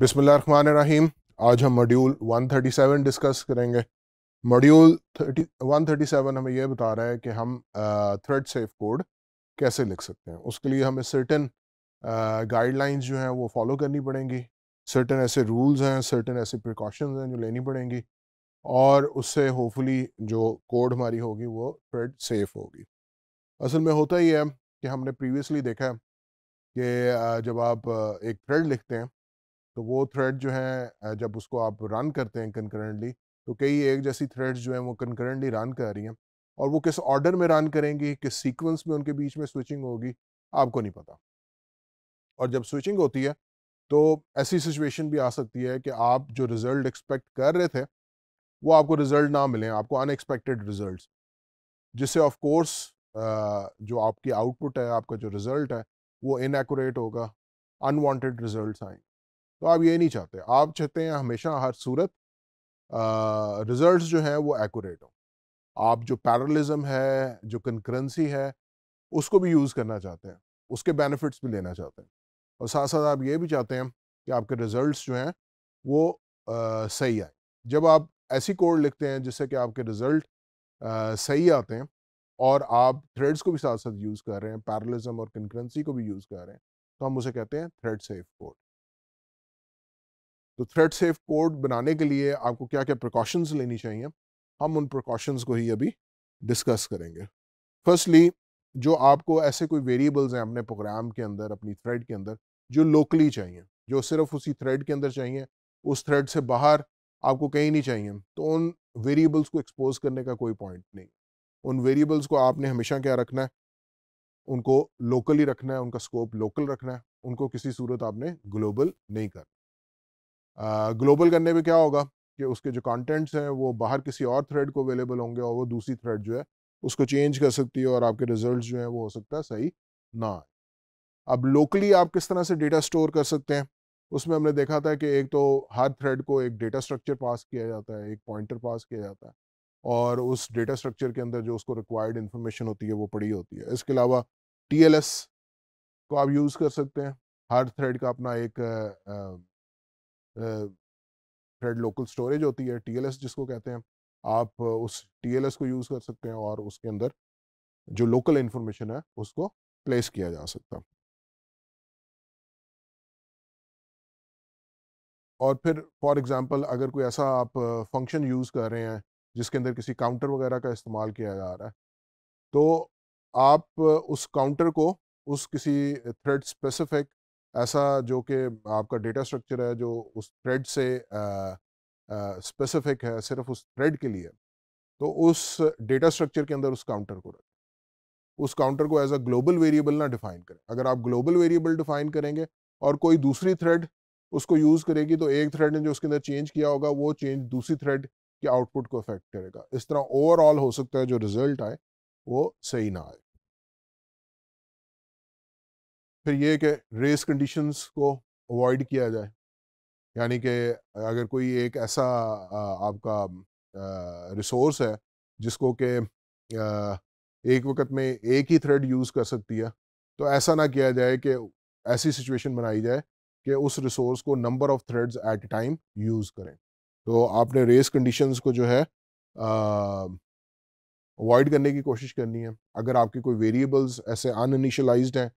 बिसमिल्ल रहीम आज हम module 137 discuss करेंगे मॉड्यूल 30 137 हमें यह बता रहा है कि हम थ्रेड सेफ कोड कैसे लिख सकते हैं उसके लिए हमें सर्टन गाइडलाइंस जो हैं वो फॉलो करनी पड़ेंगी सर्टन ऐसे रूल्स हैं सर्टन ऐसे प्रिकॉशंस हैं जो लेनी पड़ेंगी और उससे होपफुली जो कोड हमारी होगी वो थ्रेड सेफ होगी असल में होता ही है कि हमने प्रीवियसली देखा है कि जब आप एक थ्रेड लिखते हैं तो वो थ्रेड जो है जब उसको आप रन करते हैं कंकरेंटली तो कई एक जैसी थ्रेड्स जो हैं वो कंकरेंटली रन कर रही हैं और वो किस ऑर्डर में रन करेंगी किस सीक्वेंस में उनके बीच में स्विचिंग होगी आपको नहीं पता और जब स्विचिंग होती है तो ऐसी सिचुएशन भी आ सकती है कि आप जो रिज़ल्ट एक्सपेक्ट कर रहे थे वो आपको रिज़ल्ट ना मिले आपको अनएक्सपेक्टेड रिज़ल्ट जिससे ऑफ कोर्स जो आपकी आउटपुट है आपका जो रिज़ल्ट है वो इनएकोरेट होगा अनवांटेड रिज़ल्ट आएंगे तो आप ये नहीं चाहते आप चाहते हैं हमेशा हर सूरत रिजल्ट जो हैं वो एक्यूरेट हों आप जो पैरलिज्म है जो कंकरेंसी है उसको भी यूज़ करना चाहते हैं उसके बेनिफिट्स भी लेना चाहते हैं और साथ साथ आप ये भी चाहते हैं कि आपके रिजल्ट्स जो हैं वो आ, सही आए जब आप ऐसी कोड लिखते हैं जिससे कि आपके रिज़ल्ट सही आते हैं और आप थ्रेड्स को भी साथ साथ यूज़ कर रहे हैं पैरलिज्म और कंकरेंसी को भी यूज़ कर रहे हैं तो हम उसे कहते हैं थ्रेड सेफ कोड तो थ्रेड सेफ कोड बनाने के लिए आपको क्या क्या प्रिकॉशंस लेनी चाहिए हम उन प्रिकॉशंस को ही अभी डिस्कस करेंगे फर्स्टली जो आपको ऐसे कोई वेरिएबल्स हैं अपने प्रोग्राम के अंदर अपनी थ्रेड के अंदर जो लोकली चाहिए जो सिर्फ उसी थ्रेड के अंदर चाहिए उस थ्रेड से बाहर आपको कहीं नहीं चाहिए तो उन वेरिएबल्स को एक्सपोज करने का कोई पॉइंट नहीं उन वेरिएबल्स को आपने हमेशा क्या रखना है उनको लोकली रखना है उनका स्कोप लोकल रखना है उनको किसी सूरत आपने ग्लोबल नहीं करना ग्लोबल करने पे क्या होगा कि उसके जो कंटेंट्स हैं वो बाहर किसी और थ्रेड को अवेलेबल होंगे और वो दूसरी थ्रेड जो है उसको चेंज कर सकती है और आपके रिजल्ट जो हैं वो हो सकता है सही ना आए अब लोकली आप किस तरह से डेटा स्टोर कर सकते हैं उसमें हमने देखा था कि एक तो हर थ्रेड को एक डेटा स्ट्रक्चर पास किया जाता है एक पॉइंटर पास किया जाता है और उस डेटा स्ट्रक्चर के अंदर जो उसको रिक्वायर्ड इन्फॉर्मेशन होती है वो पड़ी होती है इसके अलावा टी को आप यूज़ कर सकते हैं हर थ्रेड का अपना एक थ्रेड लोकल स्टोरेज होती है टी जिसको कहते हैं आप उस टी को यूज़ कर सकते हैं और उसके अंदर जो लोकल इन्फॉर्मेशन है उसको प्लेस किया जा सकता है और फिर फॉर एग्ज़ाम्पल अगर कोई ऐसा आप फंक्शन यूज़ कर रहे हैं जिसके अंदर किसी काउंटर वगैरह का इस्तेमाल किया जा रहा है तो आप उस काउंटर को उस किसी थ्रेड स्पेसिफिक ऐसा जो कि आपका डेटा स्ट्रक्चर है जो उस थ्रेड से स्पेसिफिक है सिर्फ उस थ्रेड के लिए तो उस डेटा स्ट्रक्चर के अंदर उस काउंटर को रखें उस काउंटर को एज अ ग्लोबल वेरिएबल ना डिफाइन करें अगर आप ग्लोबल वेरिएबल डिफाइन करेंगे और कोई दूसरी थ्रेड उसको यूज़ करेगी तो एक थ्रेड ने जो उसके अंदर चेंज किया होगा वो चेंज दूसरी थ्रेड के आउटपुट को अफेक्ट करेगा इस तरह ओवरऑल हो सकता है जो रिजल्ट आए वो सही ना आए फिर ये कि रेस कंडीशंस को अवॉइड किया जाए यानी कि अगर कोई एक ऐसा आपका रिसोर्स है जिसको कि एक वक्त में एक ही थ्रेड यूज़ कर सकती है तो ऐसा ना किया जाए कि ऐसी सिचुएशन बनाई जाए कि उस रिसोर्स को number of threads at a time use करें तो आपने रेस कंडीशंस को जो है अवॉइड करने की कोशिश करनी है अगर आपके कोई वेरिएबल्स ऐसे अनइनिशलाइज्ड हैं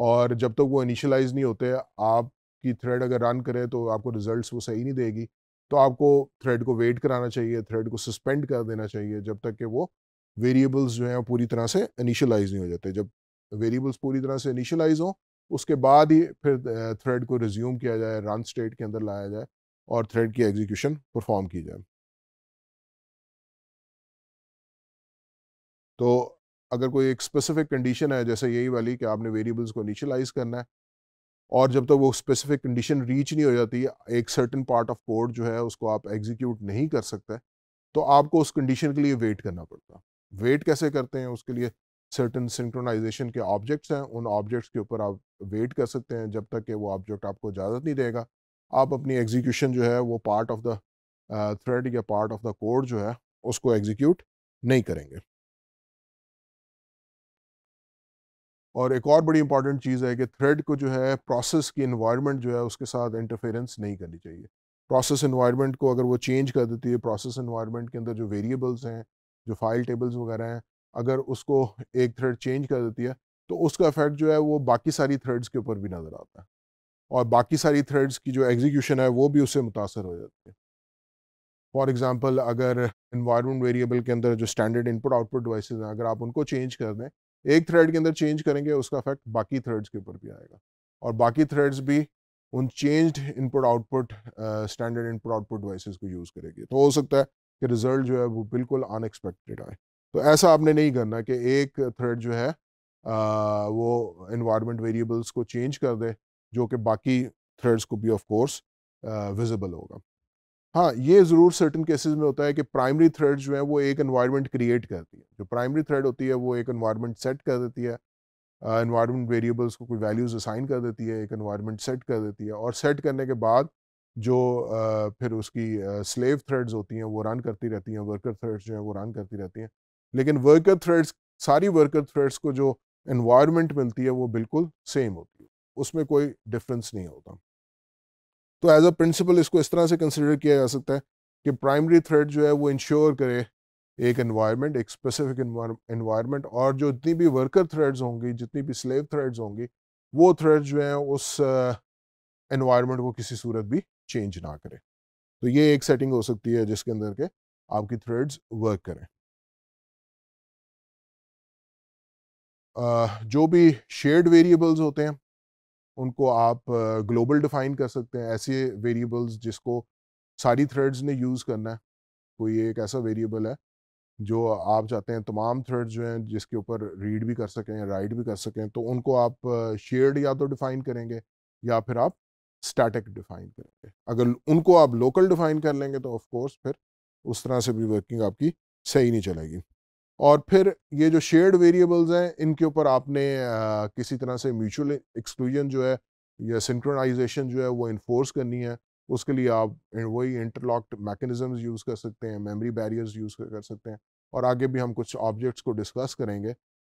और जब तक तो वो इनिशलाइज नहीं होते आपकी थ्रेड अगर रन करे तो आपको रिजल्ट वो सही नहीं देगी तो आपको थ्रेड को वेट कराना चाहिए थ्रेड को सस्पेंड कर देना चाहिए जब तक कि वो वेरिएबल्स जो हैं पूरी तरह से इनिशलाइज नहीं हो जाते जब वेरिएबल्स पूरी तरह से इनिशलाइज हों उसके बाद ही फिर थ्रेड को रिज्यूम किया जाए रन स्टेट के अंदर लाया जाए और थ्रेड की एग्जीक्यूशन परफॉर्म की जाए तो अगर कोई एक स्पेसिफिक कंडीशन है जैसे यही वाली कि आपने वेरिएबल्स को इनिशलाइज करना है और जब तक तो वो स्पेसिफिक कंडीशन रीच नहीं हो जाती एक सर्टन पार्ट ऑफ कोड जो है उसको आप एग्जीक्यूट नहीं कर सकते तो आपको उस कंडीशन के लिए वेट करना पड़ता वेट कैसे करते हैं उसके लिए सर्टन सिंक्रोनाइजेशन के ऑब्जेक्ट्स हैं उन ऑब्जेक्ट्स के ऊपर आप वेट कर सकते हैं जब तक कि वो ऑब्जेक्ट आपको इजाज़त नहीं देगा आप अपनी एग्जीक्यूशन जो है वो पार्ट ऑफ द थ्रेड या पार्ट ऑफ द कोड जो है उसको एग्जीक्यूट नहीं करेंगे और एक और बड़ी इंपॉर्टेंट चीज़ है कि थ्रेड को जो है प्रोसेस की इन्वायरमेंट जो है उसके साथ इंटरफेरेंस नहीं करनी चाहिए प्रोसेस इन्वायरमेंट को अगर वो चेंज कर देती है प्रोसेस इन्वायरमेंट के अंदर जो वेरिएबल्स हैं जो फाइल टेबल्स वगैरह हैं अगर उसको एक थ्रेड चेंज कर देती है तो उसका इफेक्ट जो है वो बाकी सारी थ्रेड्स के ऊपर भी नज़र आता है और बाकी सारी थ्रेड्स की जो एग्जीक्यूशन है वो भी उससे मुतासर हो जाती है फॉर एग्ज़ाम्पल अगर इन्वायरमेंट वेरिएबल के अंदर जो स्टैंडर्ड इनपुट आउटपुट डिवाइसेज हैं अगर आप उनको चेंज कर दें एक थ्रेड के अंदर चेंज करेंगे उसका इफेक्ट बाकी थ्रेड्स के ऊपर भी आएगा और बाकी थ्रेड्स भी उन changed input output standard input output devices को यूज़ करेगी तो हो सकता है कि रिजल्ट जो है वो बिल्कुल अनएक्सपेक्टेड आए तो ऐसा आपने नहीं करना कि एक थ्रेड जो है आ, वो इन्वायरमेंट वेरिएबल्स को चेंज कर दे जो कि बाकी थ्रेड्स को भी ऑफ कोर्स विजिबल होगा हाँ ये ज़रूर सर्टन केसेस में होता है कि प्राइमरी थ्रेड जो है वो एक इन्वायरमेंट क्रिएट करती जो प्राइमरी थ्रेड होती है वो एक इन्वायरमेंट सेट कर देती है इन्वायरमेंट uh, वेरिएबल्स को कोई वैल्यूज़ असाइन कर देती है एक इन्वायरमेंट सेट कर देती है और सेट करने के बाद जो uh, फिर उसकी स्लेव uh, थ्रेड्स होती हैं वो रन करती रहती हैं वर्कर थ्रेड्स जो हैं वो रन करती रहती हैं लेकिन वर्कर थ्रेड्स सारी वर्कर थ्रेड्स को जो इन्वायरमेंट मिलती है वो बिल्कुल सेम होती है उसमें कोई डिफरेंस नहीं होता तो एज अ प्रिंसिपल इसको इस तरह से कंसिडर किया जा सकता है कि प्राइमरी थ्रेड जो है वो इंश्योर करे एक एनवायरनमेंट एक स्पेसिफिक इन्वायरमेंट और जो जितनी भी वर्कर थ्रेड्स होंगी जितनी भी स्लेव थ्रेड्स होंगी वो थ्रेड्स जो हैं उस इन्वायरमेंट uh, को किसी सूरत भी चेंज ना करें तो ये एक सेटिंग हो सकती है जिसके अंदर के आपकी थ्रेड्स वर्क करें Uh, जो भी शेड वेरिएबल्स होते हैं उनको आप ग्लोबल uh, डिफाइन कर सकते हैं ऐसे वेरिएबल्स जिसको सारी थ्रेड्स ने यूज़ करना है कोई एक ऐसा वेरिएबल है जो आप चाहते हैं तमाम थ्रेड जो हैं जिसके ऊपर रीड भी कर सकें राइट भी कर सकें तो उनको आप शेयर्ड या तो डिफ़ाइन करेंगे या फिर आप स्टैटिक डिफ़ाइन करेंगे अगर उनको आप लोकल डिफ़ाइन कर लेंगे तो ऑफ कोर्स फिर उस तरह से भी वर्किंग आपकी सही नहीं चलेगी और फिर ये जो शेयर्ड वेरिएबल्स हैं इनके ऊपर आपने आ, किसी तरह से म्यूचुअल एक्सक्लूजन जो है या सिंक्रोनाइजेशन जो है वो इन्फोर्स करनी है उसके लिए आप वही इंटरलॉक्ड मैकेनिज़म्स यूज़ कर सकते हैं मेमोरी बैरियर्स यूज़ कर सकते हैं और आगे भी हम कुछ ऑब्जेक्ट्स को डिस्कस करेंगे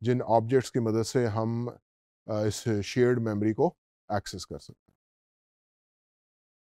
जिन ऑब्जेक्ट्स की मदद से हम इस शेयर्ड मेमोरी को एक्सेस कर सकते हैं